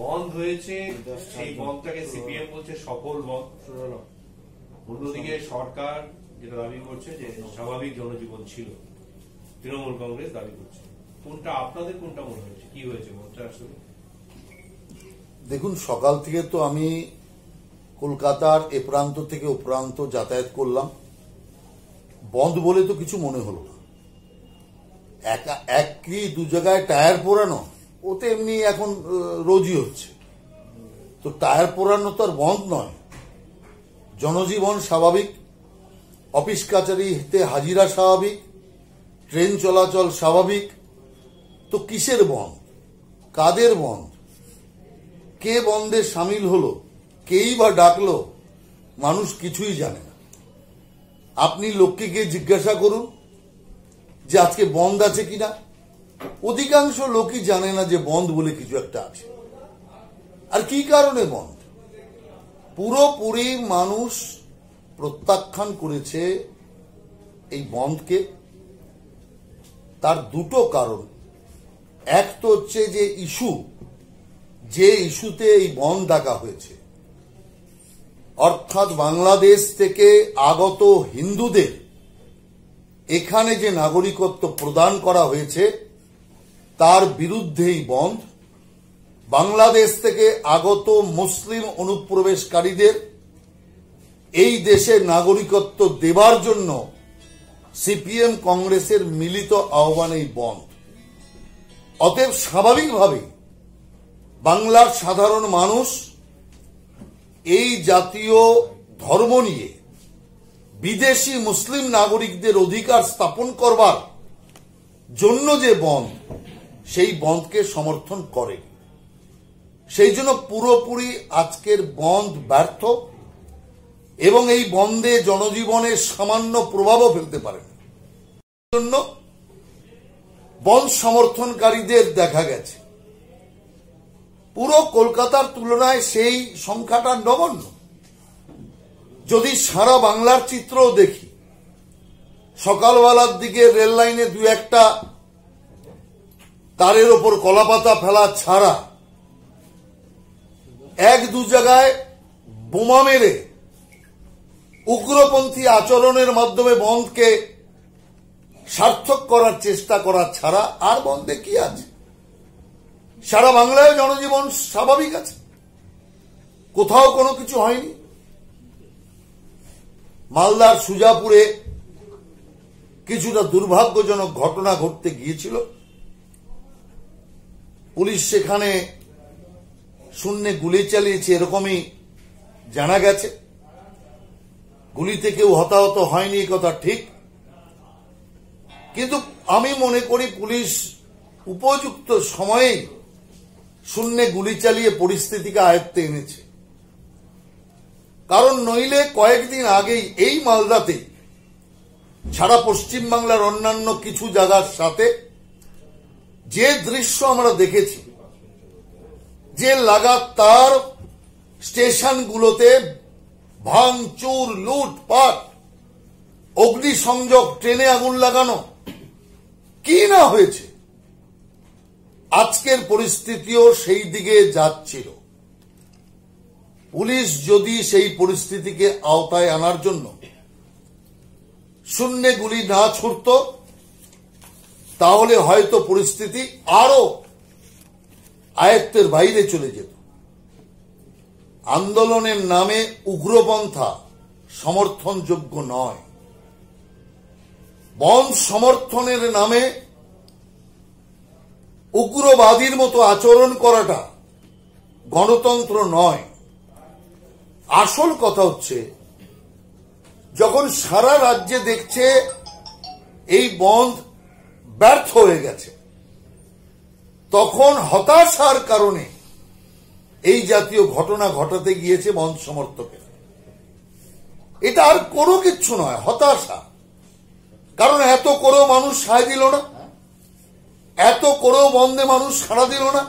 বন্ধ হয়েছে সেই বন্ধটাকে সিপিএম বলছে সফল বন্ধ অন্যদিকে সরকার যেটা দাবি করছে যে স্বাভাবিক জনজীবন ছিল তৃণমূল কংগ্রেস দাবি করছে কোনটা আপনাদের কোনটা মনে হয়েছে কি হয়েছে বন্ধটা আসলে দেখুন সকাল থেকে তো আমি কলকাতার এ প্রান্ত থেকে ও প্রান্ত যাতায়াত করলাম বন্ধ বলে তো কিছু মনে হলো না এক দু জায়গায় টায়ার পোড়ানো ওতে এমনি এখন রোজই হচ্ছে তো টায়ার পোড়ানো তো আর বন্ধ নয় জনজীবন স্বাভাবিক অফিস কাচারিতে হাজিরা স্বাভাবিক ট্রেন চলাচল স্বাভাবিক তো কিসের বন্ধ কাদের বন্ধ কে বন্ধে সামিল হলো কেই বা ডাকলো মানুষ কিছুই জানে না আপনি লোককে গিয়ে জিজ্ঞাসা করুন যে আজকে বন্ধ আছে কিনা অধিকাংশ লোকই জানে না যে বন্ধ বলে কিছু একটা আছে আর কি কারণে বন্ধ পুরোপুরি মানুষ প্রত্যাখ্যান করেছে এই বন্ধকে তার দুটো কারণ এক তো হচ্ছে যে ইস্যু যে ইস্যুতে এই বন্ধ ডাকা হয়েছে অর্থাৎ বাংলাদেশ থেকে আগত হিন্দুদের এখানে যে নাগরিকত্ব প্রদান করা হয়েছে তার বিরুদ্ধেই বন্ধ বাংলাদেশ থেকে আগত মুসলিম অনুপ্রবেশকারীদের এই দেশে নাগরিকত্ব দেবার জন্য সিপিএম কংগ্রেসের মিলিত আহ্বানেই বন্ধ অতএব স্বাভাবিকভাবে বাংলার সাধারণ মানুষ এই জাতীয় ধর্ম নিয়ে বিদেশি মুসলিম নাগরিকদের অধিকার স্থাপন করবার জন্য যে বন্ধ সেই বন্ধকে সমর্থন করে সেই জন্য পুরোপুরি আজকের বন্ধ ব্যর্থ এবং এই বন্ধে জনজীবনের সামান্য প্রভাবও ফেলতে পারেন জন্য বন্ধ সমর্থনকারীদের দেখা গেছে পুরো কলকাতার তুলনায় সেই সংখ্যাটা নগণ্য যদি সারা বাংলার চিত্রও দেখি সকালবেলার দিকে রেল লাইনে দু একটা তারের ওপর কলাপাতা ফেলা ছাড়া এক দু জায়গায় বোমা মেরে উগ্রপন্থী আচরণের মাধ্যমে বন্ধকে সার্থক করার চেষ্টা করা ছাড়া আর বন্ধে কি আছে সারা বাংলায় জনজীবন স্বাভাবিক আছে কোথাও কোনো কিছু হয়নি মালদার সুজাপুরে কিছুটা দুর্ভাগ্যজনক ঘটনা ঘটতে গিয়েছিল পুলিশ সেখানে শূন্যে গুলি চালিয়েছে এরকমই জানা গেছে গুলিতে কেউ হতাহত হয়নি কথা ঠিক কিন্তু আমি মনে করি পুলিশ উপযুক্ত সময়েই শূন্যে গুলি চালিয়ে পরিস্থিতিকে আয়ত্তে এনেছে কারণ নইলে কয়েকদিন আগেই এই মালদাতে ছাড়া পশ্চিমবাংলার অন্যান্য কিছু জায়গার সাথে যে দৃশ্য আমরা দেখেছি যে লাগাতার স্টেশনগুলোতে ভাঙচুর লুটপাট অগ্নিসংযোগ ট্রেনে আগুন লাগানো কি না হয়েছে আজকের পরিস্থিতিও সেই দিকে যাচ্ছিল পুলিশ যদি সেই পরিস্থিতিকে আওতায় আনার জন্য শূন্যে গুলি না ছুটত তাহলে হয়তো পরিস্থিতি আরো আয়ত্তের বাইরে চলে যেত আন্দোলনের নামে উগ্রপন্থা সমর্থনযোগ্য নয় বন্ধ সমর্থনের নামে উগ্রবাদীর মতো আচরণ করাটা গণতন্ত্র নয় আসল কথা হচ্ছে যখন সারা রাজ্যে দেখছে এই বন্ধ ব্যর্থ হয়ে গেছে তখন হতাশার কারণে এই জাতীয় ঘটনা ঘটাতে গিয়েছে মন সমর্থকের এটা আর কোনো কিচ্ছু নয় হতাশা কারণ এত করেও মানুষ সায় দিল না এত করেও বন্ধে মানুষ সাড়া দিল না